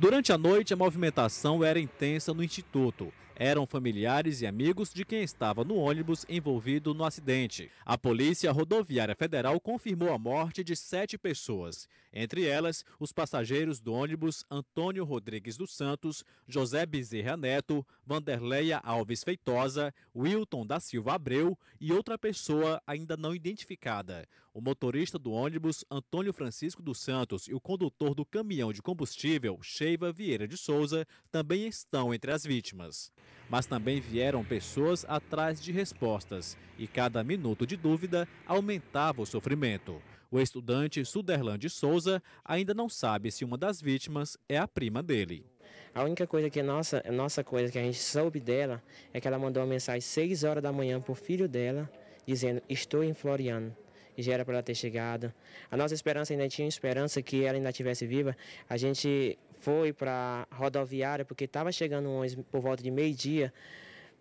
Durante a noite, a movimentação era intensa no Instituto eram familiares e amigos de quem estava no ônibus envolvido no acidente. A Polícia Rodoviária Federal confirmou a morte de sete pessoas, entre elas os passageiros do ônibus Antônio Rodrigues dos Santos, José Bezerra Neto, Vanderleia Alves Feitosa, Wilton da Silva Abreu e outra pessoa ainda não identificada. O motorista do ônibus Antônio Francisco dos Santos e o condutor do caminhão de combustível Sheiva Vieira de Souza também estão entre as vítimas. Mas também vieram pessoas atrás de respostas e cada minuto de dúvida aumentava o sofrimento. O estudante Suderland de Souza ainda não sabe se uma das vítimas é a prima dele. A única coisa que nossa, nossa coisa que a gente soube dela é que ela mandou uma mensagem às 6 horas da manhã para o filho dela, dizendo: Estou em Floriano. E já era para ela ter chegado. A nossa esperança ainda tinha esperança que ela ainda estivesse viva. A gente foi para a rodoviária, porque estava chegando um ônibus por volta de meio-dia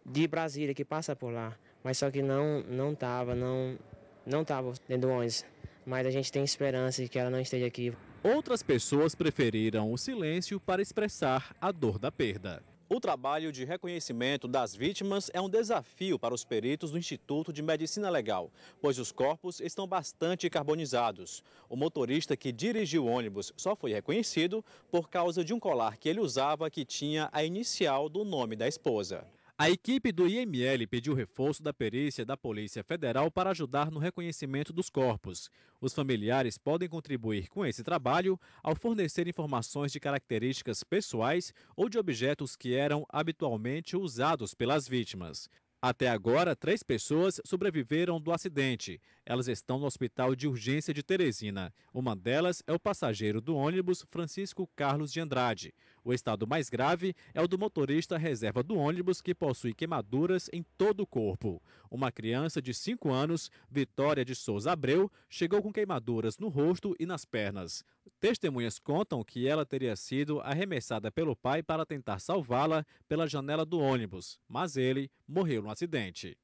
de Brasília, que passa por lá. Mas só que não não estava, não não estava dentro do ônibus. Mas a gente tem esperança de que ela não esteja aqui. Outras pessoas preferiram o silêncio para expressar a dor da perda. O trabalho de reconhecimento das vítimas é um desafio para os peritos do Instituto de Medicina Legal, pois os corpos estão bastante carbonizados. O motorista que dirigiu o ônibus só foi reconhecido por causa de um colar que ele usava que tinha a inicial do nome da esposa. A equipe do IML pediu reforço da perícia da Polícia Federal para ajudar no reconhecimento dos corpos. Os familiares podem contribuir com esse trabalho ao fornecer informações de características pessoais ou de objetos que eram habitualmente usados pelas vítimas. Até agora, três pessoas sobreviveram do acidente. Elas estão no hospital de urgência de Teresina. Uma delas é o passageiro do ônibus Francisco Carlos de Andrade. O estado mais grave é o do motorista reserva do ônibus, que possui queimaduras em todo o corpo. Uma criança de 5 anos, Vitória de Souza Abreu, chegou com queimaduras no rosto e nas pernas. Testemunhas contam que ela teria sido arremessada pelo pai para tentar salvá-la pela janela do ônibus, mas ele morreu no acidente.